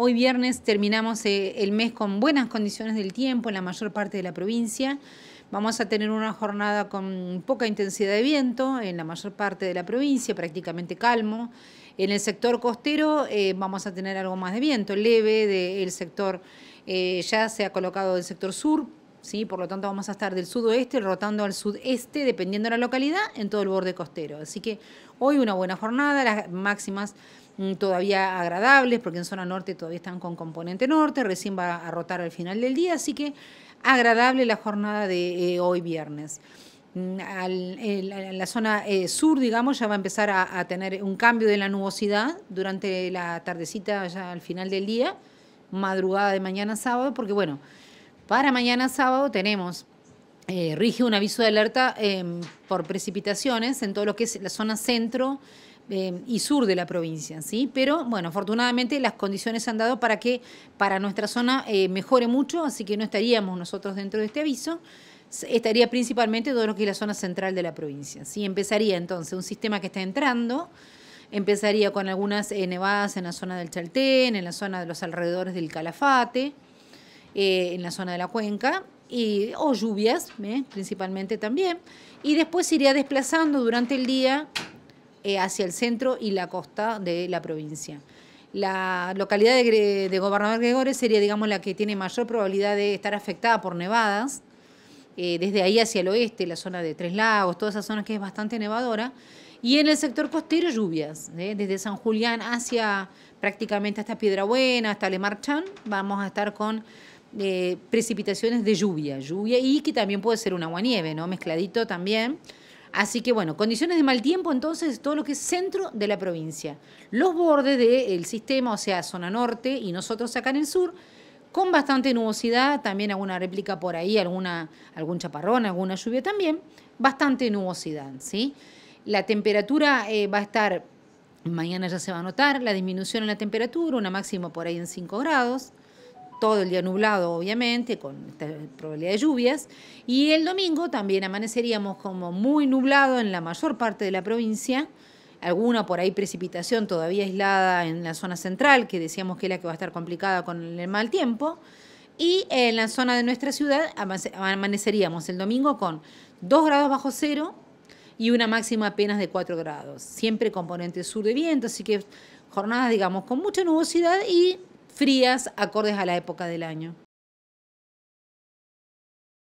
Hoy viernes terminamos eh, el mes con buenas condiciones del tiempo en la mayor parte de la provincia. Vamos a tener una jornada con poca intensidad de viento en la mayor parte de la provincia, prácticamente calmo. En el sector costero eh, vamos a tener algo más de viento, leve del sector, eh, ya se ha colocado el sector sur, por lo tanto, vamos a estar del sudoeste rotando al sudeste, dependiendo de la localidad, en todo el borde costero. Así que hoy una buena jornada, las máximas mm, todavía agradables, porque en zona norte todavía están con componente norte, recién va a rotar al final del día, así que agradable la jornada de eh, hoy viernes. Mm, en la zona eh, sur, digamos, ya va a empezar a, a, tener un cambio de la nubosidad durante la tardecita, ya al final del día, madrugada de mañana sábado, porque bueno, para mañana sábado tenemos eh, rige un aviso de alerta em, por precipitaciones en todo lo que es la zona centro em, y sur de la provincia, ¿sí? Pero, bueno, afortunadamente las condiciones han dado para que para nuestra zona eh, mejore mucho, así que no estaríamos nosotros dentro de este aviso. Estaría principalmente todo lo que es la zona central de la provincia, ¿sí? Empezaría entonces un sistema que está entrando, empezaría con algunas eh, nevadas en la zona del Chaltén, en la zona de los alrededores del Calafate, eh, en la zona de la cuenca, y, o lluvias ¿eh? principalmente también, y después se iría desplazando durante el día eh, hacia el centro y la costa de la provincia. La localidad de, Gobernador Gregores sería, digamos, la que tiene mayor probabilidad de estar afectada por nevadas, desde ahí hacia el oeste, la zona de Tres Lagos, todas esas zonas que es bastante nevadora, y en el sector costero lluvias, desde San Julián hacia prácticamente hasta Piedrabuena, hasta marchan vamos a estar con eh, precipitaciones de lluvia, lluvia y que también puede ser un aguanieve, ¿no? Mezcladito también. Así que bueno, condiciones de mal tiempo, entonces todo lo que es centro de la provincia. Los bordes del sistema, o sea, zona norte y nosotros acá en el sur, con bastante nubosidad, también alguna réplica por ahí, alguna, algún chaparrón, alguna lluvia también, bastante nubosidad, ¿sí? La temperatura eh, va a estar, mañana ya se va a notar, la disminución en la temperatura, una máxima por ahí en 5 grados todo el día nublado, obviamente, con esta probabilidad de lluvias. Y el domingo también amaneceríamos como muy nublado en la mayor parte de la provincia. Alguna por ahí precipitación todavía aislada en la zona central, que decíamos que es la que va a estar complicada con el mal tiempo. Y en la zona de nuestra ciudad amaneceríamos el domingo con 2 grados bajo cero y una máxima apenas de 4 grados. Siempre componente sur de viento, así que jornadas, digamos, con mucha nubosidad y frías acordes a la época del año.